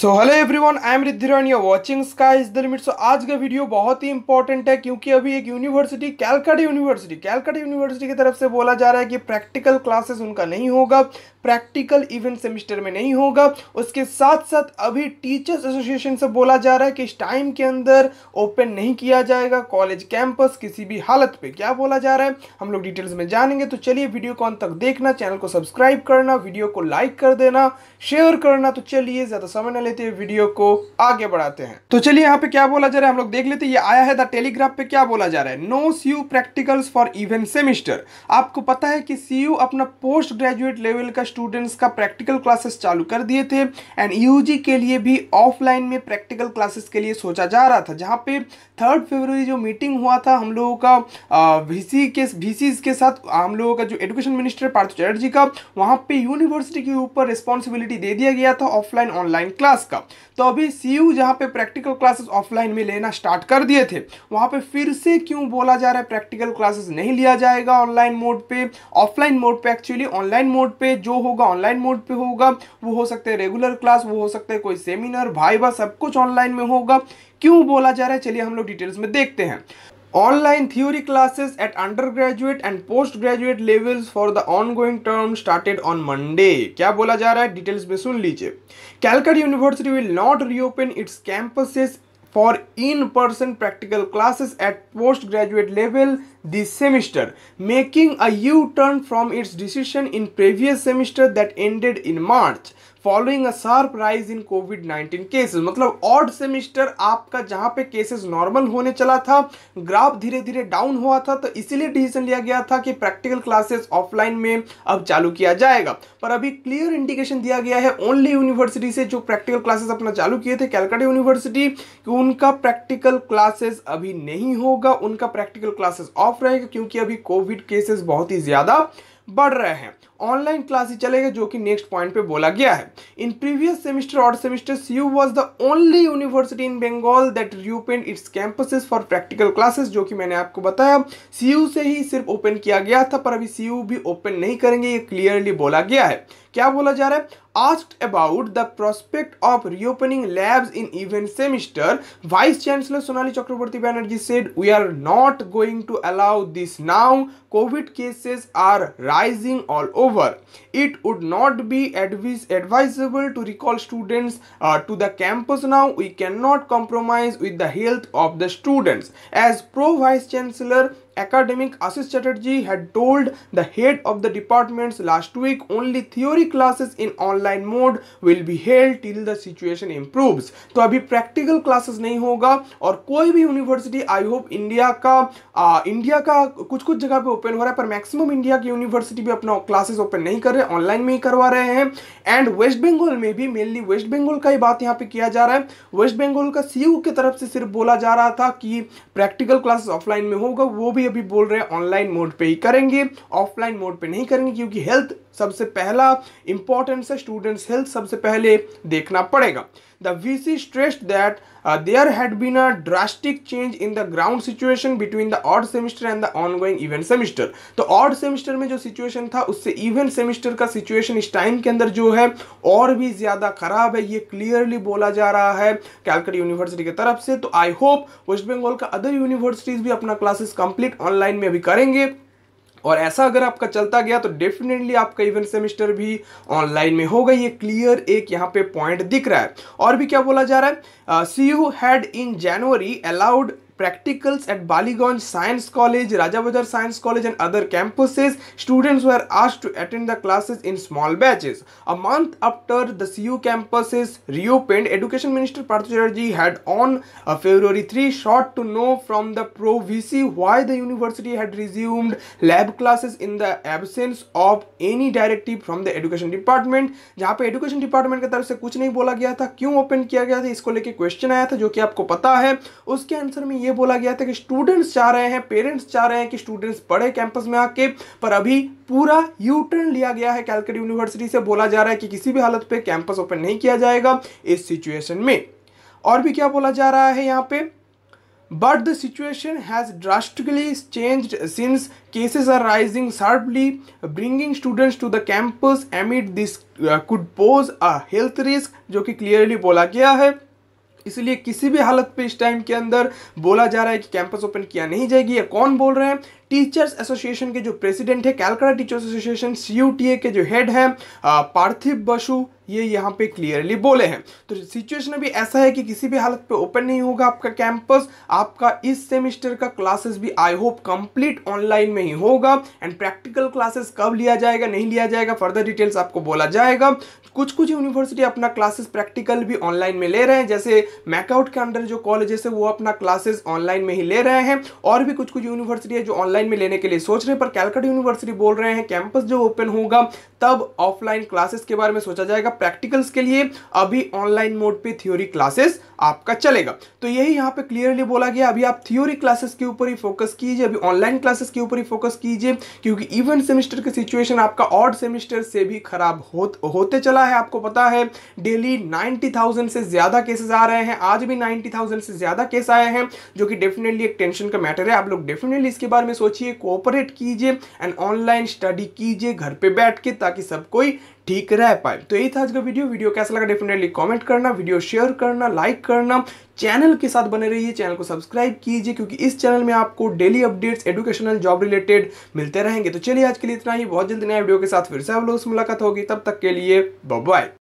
So hello everyone I am Riddhiran you watching sky is the limit so आज का video बहुत ही important है क्योंकि अभी एक university Calcutta university Calcutta university की तरफ से बोला जा रहा है कि प्रैक्टिकल क्लासेस उनका नहीं होगा प्रैक्टिकल इवेंट सेमेस्टर में नहीं होगा उसके साथ साथ अभी टीचर्स एसोसिएशन से बोला जा रहा है कि इस टाइम के अंदर ओपन नहीं किया जाएगा कॉलेज कैंपस किसी भी हालत पे क्या बोला जा रहा है हम लोग डिटेल्स में जानेंगे तो चलिए वीडियो को अंत तक देखना चैनल को सब्सक्राइब करना वीडियो को लाइक कर देना शेयर करना तो चलिए ज़्यादा समय लेते हैं वीडियो को आगे बढ़ाते हैं तो चलिए यहाँ पे क्या बोला जा रहा है हम लोग देख लेते हैं ये आया है द टेलीग्राफ पे क्या बोला जा रहा है no C U practicals for even semester आपको पता है कि सी यू अपना पोस्ट ग्रेजुएट लेवल का स्टूडेंट्स का प्रैक्टिकल क्लासेस चालू कर दिए थे एंड यू के लिए भी ऑफलाइन में प्रैक्टिकल क्लासेस के लिए सोचा जा रहा था जहाँ पे थर्ड फेबर जो मीटिंग हुआ था हम लोगों का वीसी के वीसी के साथ हम लोगों का जो एजुकेशन मिनिस्टर पार्थ चटर्जी का वहाँ पे यूनिवर्सिटी के ऊपर रिस्पॉन्सिबिलिटी दे दिया गया था ऑफलाइन ऑनलाइन क्लास क्लास का तो अभी सी यू जहाँ पे प्रैक्टिकल क्लासेस ऑफलाइन में लेना स्टार्ट कर दिए थे वहाँ पे फिर से क्यों बोला जा रहा है प्रैक्टिकल क्लासेस नहीं लिया जाएगा ऑनलाइन मोड पे ऑफलाइन मोड पे एक्चुअली ऑनलाइन मोड पे जो होगा ऑनलाइन मोड पे होगा वो हो सकता है रेगुलर क्लास वो हो सकता है कोई सेमिनार भाईवा सब कुछ ऑनलाइन में होगा क्यों बोला जा रहा है चलिए हम लोग डिटेल्स में देखते हैं Online theory classes at undergraduate and postgraduate levels for the ongoing term started on Monday. क्या बोला जा रहा है Details में सुन लीजिए Calcutta University will not reopen its campuses for in-person practical classes at postgraduate level this semester, making a U-turn from its decision in previous semester that ended in March. Following a sharp rise in Covid 19 cases मतलब odd semester आपका जहां पे cases normal होने चला था graph धीरे धीरे down हुआ था तो इसीलिए डिसीजन लिया गया था कि प्रैक्टिकल क्लासेस ऑफलाइन में अब चालू किया जाएगा पर अभी क्लियर इंडिकेशन दिया गया है ओनली यूनिवर्सिटी से जो प्रैक्टिकल क्लासेस अपना चालू किए थे कैलकाटा यूनिवर्सिटी कि उनका प्रैक्टिकल क्लासेस अभी नहीं होगा उनका प्रैक्टिकल क्लासेस ऑफ रहेगा क्योंकि अभी कोविड केसेस बहुत ही ज़्यादा बढ़ रहे हैं ऑनलाइन क्लासेस चलेगा जो कि नेक्स्ट पॉइंट पे बोला गया है इन प्रीवियस सेमेस्टर और semester you was the only university in Bengal that reopened its campuses for practical classes जो कि मैंने आपको बताया सीयू से ही सिर्फ ओपन किया गया था पर अभी सीयू भी ओपन नहीं करेंगे ये क्लियरली बोला गया है क्या बोला asked about the prospect of reopening labs in even semester vice chancellor sonali chakraborty banerjee said we are not going to allow this now covid cases are rising all over it would not be advis advisable to recall students uh, to the campus now we cannot compromise with the health of the students as pro vice chancellor academic Ashish Chatterjee had told the head of the departments last week only theory classes in online mode will be held till the situation improves. तो अभी practical classes नहीं होगा और कोई भी university I hope India का आ, India का कुछ कुछ जगह पे open हो रहा है पर maximum India की university भी अपना classes open नहीं कर रहे online में ही करवा रहे हैं and West Bengal में भी mainly West Bengal का ही बात यहाँ पे किया जा रहा है West Bengal का CU की तरफ से सिर्फ बोला जा रहा था कि practical classes offline में होगा वो भी भी अभी बोल रहे हैं ऑनलाइन मोड पे ही करेंगे ऑफलाइन मोड पे नहीं करेंगे क्योंकि हेल्थ सबसे पहला इंपॉर्टेंस है स्टूडेंट्स हेल्थ सबसे पहले देखना पड़ेगा the V C stressed that there had been a drastic change in the ground situation between the odd semester and the ongoing even semester तो ऑड सेमिस्टर में जो सिचुएशन था उससे इवेंट सेमिस्टर का सिचुएशन इस time के अंदर जो है और भी ज्यादा खराब है ये क्लियरली बोला जा रहा है कैलकट यूनिवर्सिटी की तरफ से तो आई होप वेस्ट बंगाल का अदर यूनिवर्सिटीज भी अपना क्लासेस कंप्लीट ऑनलाइन में भी करेंगे और ऐसा अगर आपका चलता गया तो डेफिनेटली आपका इवन सेमेस्टर भी ऑनलाइन में होगा ये क्लियर एक यहाँ पे पॉइंट दिख रहा है और भी क्या बोला जा रहा है C U had in January allowed practicals at Baliganj Science College, Rajabajar Science College and other campuses, students were asked to attend the classes in small batches. A month after the CU campuses reopened, Education Minister Partha Chatterjee had on a February 3 sought to know from the pro-VC why the university had resumed lab classes in the absence of any directive from the education Department. जहाँ पे Education Department के तरफ से कुछ नहीं बोला गया था क्यों open किया गया था इसको लेके question आया था जो कि आपको पता है उसके answer में ये ये बोला गया था कि स्टूडेंट्स चाह रहे हैं पेरेंट्स चाह रहे हैं कि स्टूडेंट्स पढ़े कैंपस में आके पर अभी पूरा यू टर्न लिया गया है कैलकट यूनिवर्सिटी से बोला जा रहा है कि किसी भी हालत पे कैंपस ओपन नहीं किया जाएगा इस सिचुएशन में और भी क्या बोला जा रहा है यहाँ पे but the situation has drastically change since cases are rising sharply bringing students to the campus amid this could pose a health risk जो कि क्लियरली बोला गया है इसलिए किसी भी हालत पे इस टाइम के अंदर बोला जा रहा है कि कैंपस ओपन किया नहीं जाएगी या कौन बोल रहे हैं टीचर्स एसोसिएशन के जो प्रेसिडेंट है कैलकाटा टीचर्स एसोसिएशन सी के जो हेड हैं पार्थिव बसु ये यहाँ पे क्लियरली बोले हैं तो सिचुएशन अभी ऐसा है कि किसी भी हालत पे ओपन नहीं होगा आपका कैंपस आपका इस सेमिस्टर का क्लासेस भी आई होप कंप्लीट ऑनलाइन में ही होगा एंड प्रैक्टिकल क्लासेस कब लिया जाएगा नहीं लिया जाएगा फर्दर डिटेल्स आपको बोला जाएगा कुछ कुछ यूनिवर्सिटी अपना क्लासेस प्रैक्टिकल भी ऑनलाइन में ले रहे हैं जैसे मैकआउट के अंडर जो कॉलेजेस है वो अपना क्लासेस ऑनलाइन में ही ले रहे हैं और भी कुछ कुछ यूनिवर्सिटी है जो ऑनलाइन में लेने के लिए सोच रहे हैं पर कैलकट यूनिवर्सिटी बोल रहे हैं कैंपस जो ओपन होगा तब ऑफलाइन क्लासेस के बारे में सोचा जाएगा प्रैक्टिकल्स के लिए अभी ऑनलाइन मोड पे थ्योरी क्लासेस आपका चलेगा तो यही यहाँ पे क्लियरली बोला गया अभी आप थ्योरी क्लासेस के ऊपर ही फोकस कीजिए अभी ऑनलाइन क्लासेस के ऊपर ही फोकस कीजिए क्योंकि इवन सेमेस्टर की सिचुएशन आपका ऑड सेमेस्टर से भी खराब हो, होते चला है आपको पता है डेली 90,000 से ज़्यादा केसेस आ रहे हैं आज भी 90,000 से ज़्यादा केस आए हैं जो कि डेफिनेटली एक टेंशन का मैटर है आप लोग डेफिनेटली इसके बारे में सोचिए कोऑपरेट कीजिए एंड ऑनलाइन स्टडी कीजिए घर पर बैठ के ताकि सब कोई ठीक रह पाए तो यही था आज का वीडियो वीडियो कैसा लगा डेफिनेटली कॉमेंट करना वीडियो शेयर करना लाइक करना चैनल के साथ बने रहिए चैनल को सब्सक्राइब कीजिए क्योंकि इस चैनल में आपको daily updates educational job related मिलते रहेंगे तो चलिए आज के लिए इतना ही बहुत जल्द नया वीडियो के साथ फिर से आप लोगों से मुलाकात होगी तब तक के लिए बाय